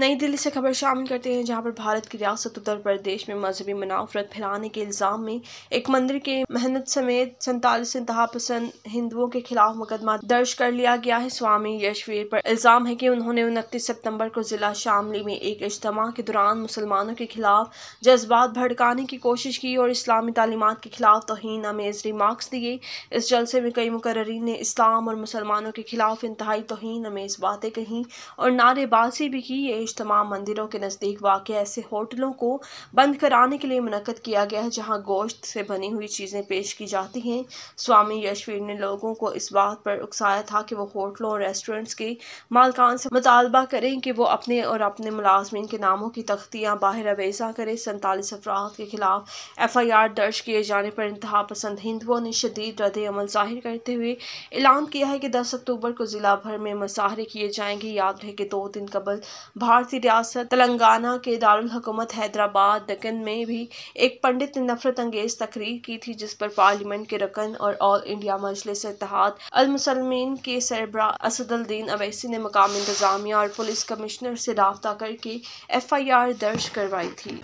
نئی دلی سے خبر شامل کرتے ہیں جہاں پر بھارت کی ریاست اتر پردیش میں مذہبی منافرت پھیلانے کے الزام میں ایک مندر کے محنت سمیت سنتالیس انتہا پسند ہندوؤں کے خلاف مقدمہ درج کر لیا گیا ہے سوامی یشویر پر الزام ہے کہ انہوں نے انتیس ستمبر کو ضلع شاملی میں ایک اجتماع کے دوران مسلمانوں کے خلاف جذبات بھڑکانے کی کوشش کی اور اسلامی تعلیمات کے خلاف توہین آمیز ریمارکس دیے اس جلسے میں کئی مقررین نے اسلام اور مسلمانوں کے خلاف انتہائی توہین آمیز باتیں کہیں اور نعرے بازی بھی کی بیچ تمام مندروں کے نزدیک واقع ایسے ہوٹلوں کو بند کرانے کے لیے منعقد کیا گیا ہے جہاں گوشت سے بنی ہوئی چیزیں پیش کی جاتی ہیں سوامی یشویر نے لوگوں کو اس بات پر اکسایا تھا کہ وہ ہوٹلوں اور ریسٹورنٹس کے مالکان سے مطالبہ کریں کہ وہ اپنے اور اپنے ملازمین کے ناموں کی تختیاں باہر اویزہ کریں سنتالیس افراد کے خلاف ایف آئی آر درج کیے جانے پر انتہا پسند ہندوؤں نے شدید رد عمل ظاہر کرتے ہوئے اعلان کیا ہے کہ دس اکتوبر کو ضلع بھر میں مظاہرے کیے جائیں گے یاد رہے کہ دو دن قبل بھارت بھارتی ریاست تلنگانہ کے دارالحکومت حیدرآباد میں بھی ایک پنڈت نے نفرت انگیز تقریر کی تھی جس پر پارلیمنٹ کے رکن اور آل انڈیا مجلس اتحاد المسلمین کے سربراہ اسد الدین اویسی نے مقامی انتظامیہ اور پولیس کمشنر سے رابطہ کر کے ایف آئی آر درج کروائی تھی